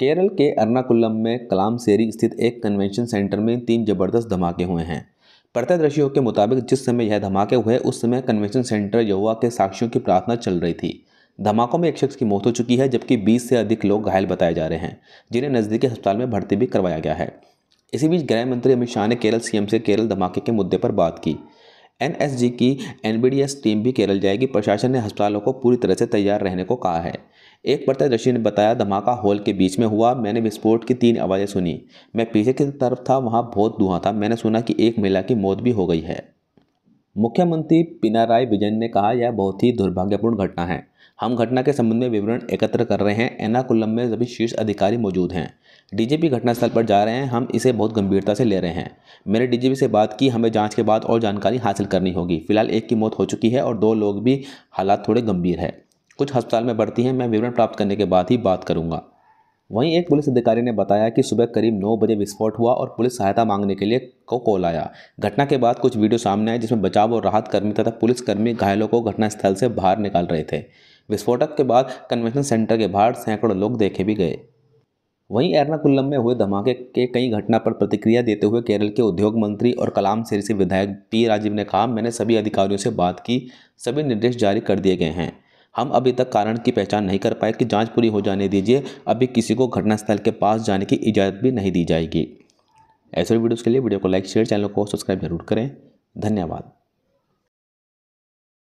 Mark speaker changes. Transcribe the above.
Speaker 1: केरल के एर्नाकुलम में कलामसेरी स्थित एक कन्वेंशन सेंटर में तीन जबरदस्त धमाके हुए हैं प्रत्यदर्शियों के मुताबिक जिस समय यह धमाके हुए उस समय कन्वेंशन सेंटर युवा के साक्षियों की प्रार्थना चल रही थी धमाकों में एक शख्स की मौत हो चुकी है जबकि 20 से अधिक लोग घायल बताए जा रहे हैं जिन्हें नज़दीकी अस्पताल में भर्ती भी करवाया गया है इसी बीच गृह मंत्री अमित शाह ने केरल सीएम से केरल धमाके के मुद्दे पर बात की एनएसजी की एनबीडीएस टीम भी केरल जाएगी प्रशासन ने अस्पतालों को पूरी तरह से तैयार रहने को कहा है एक प्रत्यक्षदर्शी ने बताया धमाका हॉल के बीच में हुआ मैंने विस्फोट की तीन आवाज़ें सुनी मैं पीछे की तरफ था वहाँ बहुत धुआं था मैंने सुना कि एक महिला की मौत भी हो गई है मुख्यमंत्री पिनाराय विजयन ने कहा यह बहुत ही दुर्भाग्यपूर्ण घटना है हम घटना के संबंध में विवरण एकत्र कर रहे हैं एनाकुल्लम में सभी शीर्ष अधिकारी मौजूद हैं डीजीपी घटनास्थल पर जा रहे हैं हम इसे बहुत गंभीरता से ले रहे हैं मैंने डीजीपी से बात की हमें जांच के बाद और जानकारी हासिल करनी होगी फिलहाल एक की मौत हो चुकी है और दो लोग भी हालात थोड़े गंभीर है कुछ अस्पताल में बढ़ती हैं मैं विवरण प्राप्त करने के बाद ही बात करूँगा वहीं एक पुलिस अधिकारी ने बताया कि सुबह करीब नौ बजे विस्फोट हुआ और पुलिस सहायता मांगने के लिए को कॉल आया घटना के बाद कुछ वीडियो सामने आए जिसमें बचाव और राहत कर्मी तथा पुलिसकर्मी घायलों को घटनास्थल से बाहर निकाल रहे थे विस्फोटक के बाद कन्वेंशन सेंटर के बाहर सैकड़ों लोग देखे भी गए वहीं एर्नाकुल्लम में हुए धमाके के कई घटना पर प्रतिक्रिया देते हुए केरल के उद्योग मंत्री और कलाम सिरसी विधायक पी राजीव ने कहा मैंने सभी अधिकारियों से बात की सभी निर्देश जारी कर दिए गए हैं हम अभी तक कारण की पहचान नहीं कर पाए कि जांच पूरी हो जाने दीजिए अभी किसी को घटनास्थल के पास जाने की इजाज़त भी नहीं दी जाएगी ऐसे वीडियोज़ के लिए वीडियो को लाइक शेयर चैनल को सब्सक्राइब जरूर करें धन्यवाद